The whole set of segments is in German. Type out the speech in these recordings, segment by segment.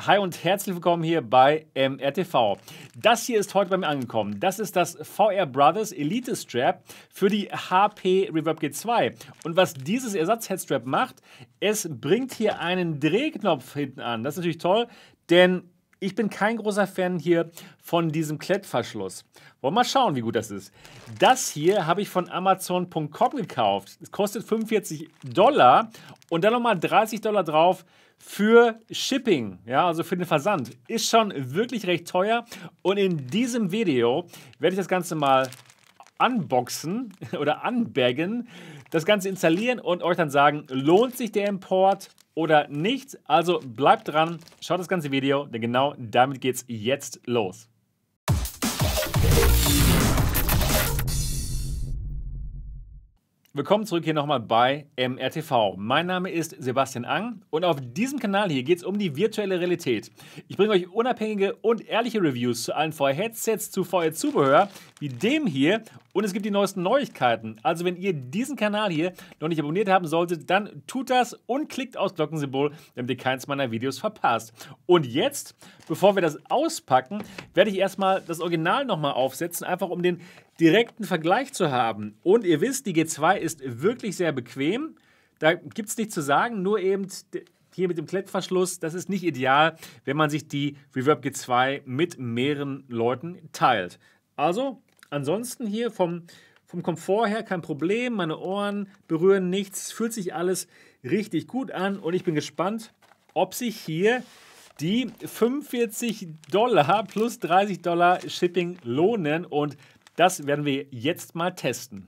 Hi und herzlich willkommen hier bei MRTV. Ähm, das hier ist heute bei mir angekommen. Das ist das VR Brothers Elite Strap für die HP Reverb G2. Und was dieses Ersatz-Headstrap macht, es bringt hier einen Drehknopf hinten an. Das ist natürlich toll, denn ich bin kein großer Fan hier von diesem Klettverschluss. Wollen wir mal schauen, wie gut das ist. Das hier habe ich von Amazon.com gekauft. Es kostet 45 Dollar und dann nochmal 30 Dollar drauf für Shipping, ja, also für den Versand. Ist schon wirklich recht teuer und in diesem Video werde ich das Ganze mal unboxen oder unbaggen das Ganze installieren und euch dann sagen, lohnt sich der Import oder nicht. Also bleibt dran, schaut das ganze Video, denn genau damit geht es jetzt los. Willkommen zurück hier nochmal bei MRTV. Mein Name ist Sebastian Ang und auf diesem Kanal hier geht es um die virtuelle Realität. Ich bringe euch unabhängige und ehrliche Reviews zu allen VR-Headsets, zu VR-Zubehör wie dem hier und es gibt die neuesten Neuigkeiten. Also wenn ihr diesen Kanal hier noch nicht abonniert haben solltet, dann tut das und klickt aufs Glockensymbol, damit ihr keins meiner Videos verpasst. Und jetzt, bevor wir das auspacken, werde ich erstmal das Original nochmal aufsetzen, einfach um den direkten Vergleich zu haben. Und ihr wisst, die G2 ist wirklich sehr bequem. Da gibt es nichts zu sagen, nur eben hier mit dem Klettverschluss, das ist nicht ideal, wenn man sich die Reverb G2 mit mehreren Leuten teilt. Also, ansonsten hier vom, vom Komfort her kein Problem, meine Ohren berühren nichts, fühlt sich alles richtig gut an und ich bin gespannt, ob sich hier die 45 Dollar plus 30 Dollar Shipping lohnen und das werden wir jetzt mal testen.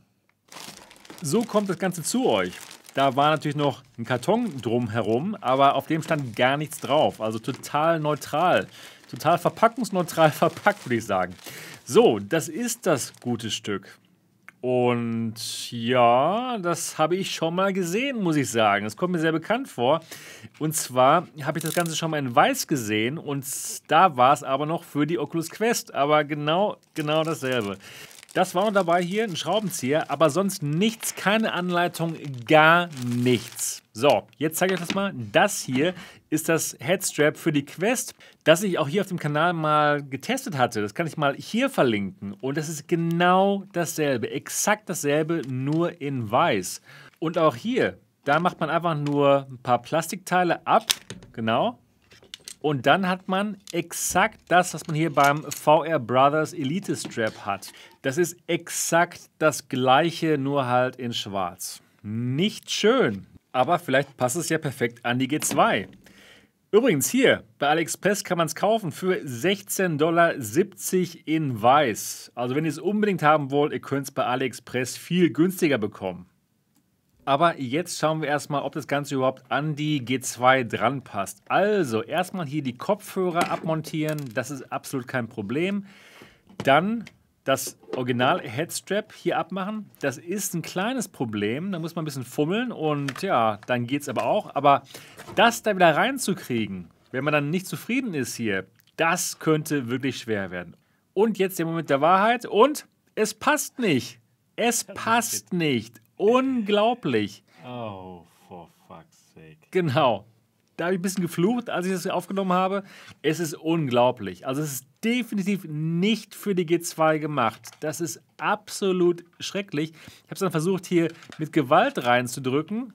So kommt das Ganze zu euch. Da war natürlich noch ein Karton drumherum, aber auf dem stand gar nichts drauf. Also total neutral. Total verpackungsneutral verpackt, würde ich sagen. So, das ist das gute Stück. Und ja, das habe ich schon mal gesehen, muss ich sagen. Das kommt mir sehr bekannt vor. Und zwar habe ich das Ganze schon mal in Weiß gesehen und da war es aber noch für die Oculus Quest. Aber genau, genau dasselbe. Das war dabei hier ein Schraubenzieher, aber sonst nichts, keine Anleitung, gar nichts. So, jetzt zeige ich euch das mal. Das hier ist das Headstrap für die Quest, das ich auch hier auf dem Kanal mal getestet hatte. Das kann ich mal hier verlinken. Und das ist genau dasselbe, exakt dasselbe, nur in weiß. Und auch hier, da macht man einfach nur ein paar Plastikteile ab, genau. Und dann hat man exakt das, was man hier beim VR Brothers Elite Strap hat. Das ist exakt das gleiche, nur halt in schwarz. Nicht schön, aber vielleicht passt es ja perfekt an die G2. Übrigens hier, bei AliExpress kann man es kaufen für 16,70 Dollar in weiß. Also wenn ihr es unbedingt haben wollt, ihr könnt es bei AliExpress viel günstiger bekommen. Aber jetzt schauen wir erstmal, ob das Ganze überhaupt an die G2 dran passt. Also erstmal hier die Kopfhörer abmontieren, das ist absolut kein Problem. Dann das Original Headstrap hier abmachen. Das ist ein kleines Problem, da muss man ein bisschen fummeln und ja, dann geht es aber auch. Aber das da wieder reinzukriegen, wenn man dann nicht zufrieden ist hier, das könnte wirklich schwer werden. Und jetzt der Moment der Wahrheit und es passt nicht. Es passt nicht. Unglaublich. Oh, for fuck's sake. Genau. Da habe ich ein bisschen geflucht, als ich das aufgenommen habe. Es ist unglaublich. Also es ist definitiv nicht für die G2 gemacht. Das ist absolut schrecklich. Ich habe es dann versucht, hier mit Gewalt reinzudrücken.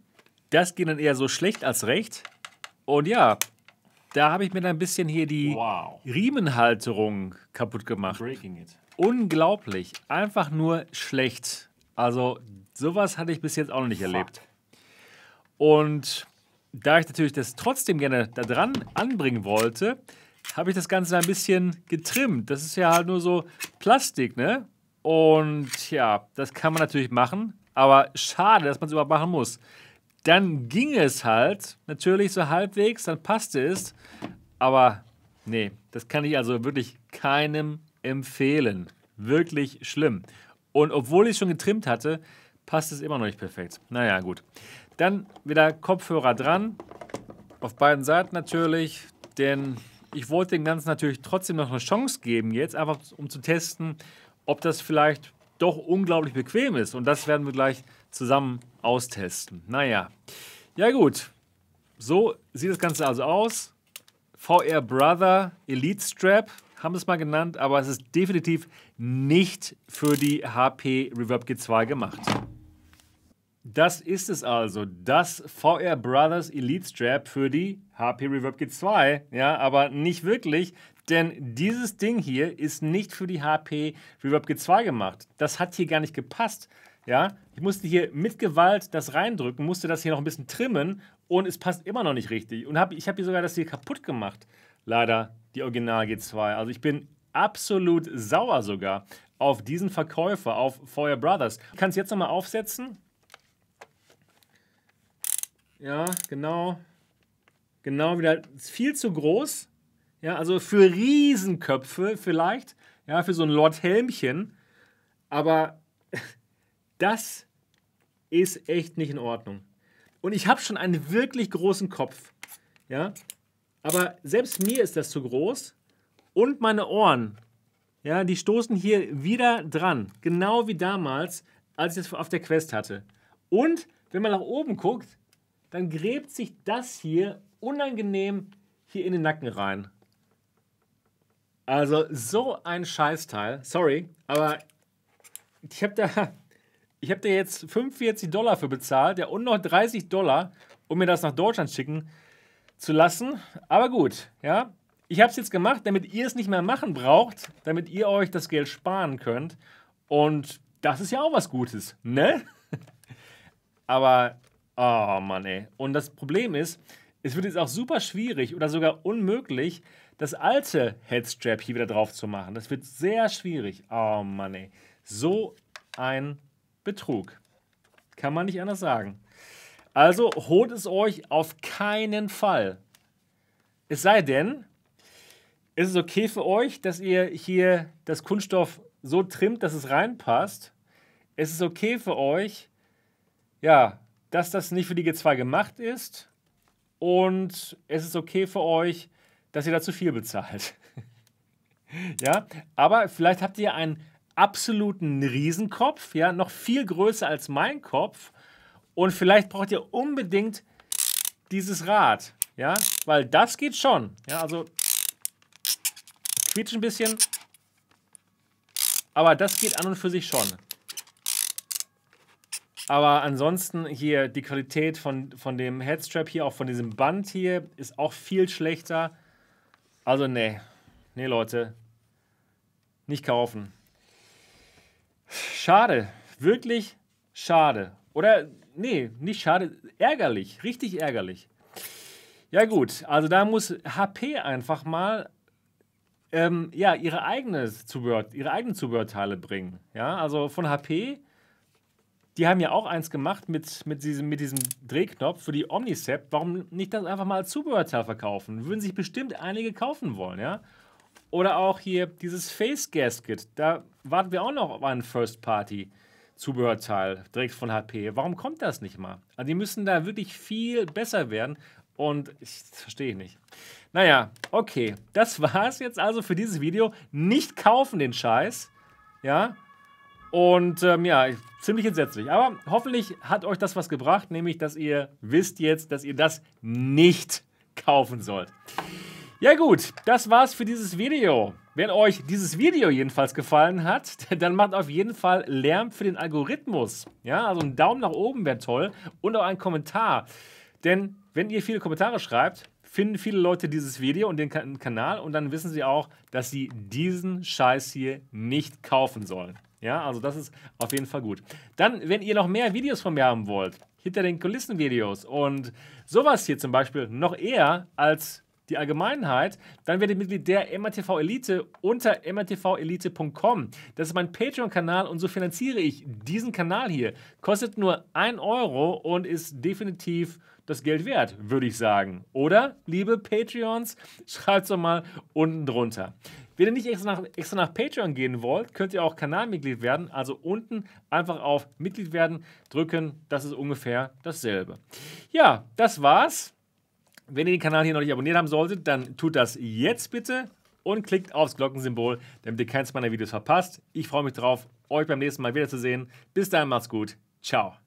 Das ging dann eher so schlecht als recht. Und ja, da habe ich mir dann ein bisschen hier die wow. Riemenhalterung kaputt gemacht. Unglaublich. Einfach nur schlecht. Also sowas hatte ich bis jetzt auch noch nicht Fuck. erlebt. Und da ich natürlich das trotzdem gerne da dran anbringen wollte, habe ich das Ganze ein bisschen getrimmt. Das ist ja halt nur so Plastik, ne? Und ja, das kann man natürlich machen, aber schade, dass man es überhaupt machen muss. Dann ging es halt, natürlich so halbwegs, dann passte es, aber nee, das kann ich also wirklich keinem empfehlen. Wirklich schlimm. Und obwohl ich es schon getrimmt hatte, passt es immer noch nicht perfekt. Naja, gut. Dann wieder Kopfhörer dran, auf beiden Seiten natürlich, denn ich wollte dem Ganzen natürlich trotzdem noch eine Chance geben jetzt, einfach um zu testen, ob das vielleicht doch unglaublich bequem ist. Und das werden wir gleich zusammen austesten. Naja, ja gut. So sieht das Ganze also aus. VR Brother Elite Strap haben es mal genannt, aber es ist definitiv nicht für die HP Reverb G2 gemacht. Das ist es also, das VR Brothers Elite Strap für die HP Reverb G2. Ja, aber nicht wirklich, denn dieses Ding hier ist nicht für die HP Reverb G2 gemacht. Das hat hier gar nicht gepasst. Ja, ich musste hier mit Gewalt das reindrücken, musste das hier noch ein bisschen trimmen und es passt immer noch nicht richtig. Und hab, ich habe hier sogar das hier kaputt gemacht. Leider die Original G2. Also ich bin absolut sauer sogar auf diesen Verkäufer, auf Feuer Brothers. Ich kann es jetzt nochmal aufsetzen ja, genau. Genau, wieder viel zu groß. Ja, also für Riesenköpfe vielleicht. Ja, für so ein Lord Helmchen. Aber das ist echt nicht in Ordnung. Und ich habe schon einen wirklich großen Kopf. Ja, aber selbst mir ist das zu groß. Und meine Ohren. Ja, die stoßen hier wieder dran. Genau wie damals, als ich es auf der Quest hatte. Und wenn man nach oben guckt, dann gräbt sich das hier unangenehm hier in den Nacken rein. Also so ein Scheißteil. Sorry, aber ich habe da, hab da jetzt 45 Dollar für bezahlt, ja und noch 30 Dollar, um mir das nach Deutschland schicken zu lassen. Aber gut, ja. Ich habe es jetzt gemacht, damit ihr es nicht mehr machen braucht, damit ihr euch das Geld sparen könnt. Und das ist ja auch was Gutes, ne? aber Oh Mann, ey. Und das Problem ist, es wird jetzt auch super schwierig oder sogar unmöglich, das alte Headstrap hier wieder drauf zu machen. Das wird sehr schwierig. Oh Mann, ey. So ein Betrug. Kann man nicht anders sagen. Also holt es euch auf keinen Fall. Es sei denn, ist es okay für euch, dass ihr hier das Kunststoff so trimmt, dass es reinpasst? Es Ist okay für euch, ja, dass das nicht für die G2 gemacht ist und es ist okay für euch, dass ihr da zu viel bezahlt. ja, aber vielleicht habt ihr einen absoluten Riesenkopf, ja, noch viel größer als mein Kopf und vielleicht braucht ihr unbedingt dieses Rad, ja, weil das geht schon. Ja, also quietscht ein bisschen, aber das geht an und für sich schon. Aber ansonsten hier die Qualität von, von dem Headstrap hier, auch von diesem Band hier, ist auch viel schlechter. Also, nee. Nee, Leute. Nicht kaufen. Schade. Wirklich schade. Oder, nee, nicht schade. Ärgerlich. Richtig ärgerlich. Ja, gut. Also, da muss HP einfach mal ähm, ja, ihre, eigene Zubehör, ihre eigenen Zubehörteile bringen. Ja, also von HP die haben ja auch eins gemacht mit, mit, diesem, mit diesem Drehknopf für die Omnicept. Warum nicht das einfach mal als Zubehörteil verkaufen? Würden sich bestimmt einige kaufen wollen, ja? Oder auch hier dieses Face Gasket. Da warten wir auch noch auf einen First Party. Zubehörteil direkt von HP. Warum kommt das nicht mal? Also die müssen da wirklich viel besser werden und ich verstehe nicht. Naja, okay, das war's jetzt also für dieses Video. Nicht kaufen den Scheiß, ja, und ähm, ja, ziemlich entsetzlich. Aber hoffentlich hat euch das was gebracht, nämlich dass ihr wisst jetzt, dass ihr das nicht kaufen sollt. Ja gut, das war's für dieses Video. Wenn euch dieses Video jedenfalls gefallen hat, dann macht auf jeden Fall Lärm für den Algorithmus. Ja, also ein Daumen nach oben wäre toll und auch ein Kommentar. Denn wenn ihr viele Kommentare schreibt, finden viele Leute dieses Video und den Kanal und dann wissen sie auch, dass sie diesen Scheiß hier nicht kaufen sollen. Ja, also das ist auf jeden Fall gut. Dann, wenn ihr noch mehr Videos von mir haben wollt, hinter den Kulissen Videos und sowas hier zum Beispiel noch eher als die Allgemeinheit, dann werdet ihr Mitglied der MRTV Elite unter mrtvelite.com. Das ist mein Patreon-Kanal und so finanziere ich diesen Kanal hier. Kostet nur 1 Euro und ist definitiv das Geld wert, würde ich sagen. Oder, liebe Patreons, schreibt es doch mal unten drunter. Wenn ihr nicht extra nach, extra nach, Patreon gehen wollt, könnt ihr auch Kanalmitglied werden. Also unten einfach auf Mitglied werden drücken. Das ist ungefähr dasselbe. Ja, das war's. Wenn ihr den Kanal hier noch nicht abonniert haben solltet, dann tut das jetzt bitte und klickt aufs Glockensymbol, damit ihr keins meiner Videos verpasst. Ich freue mich drauf, euch beim nächsten Mal wiederzusehen. Bis dahin, macht's gut. Ciao.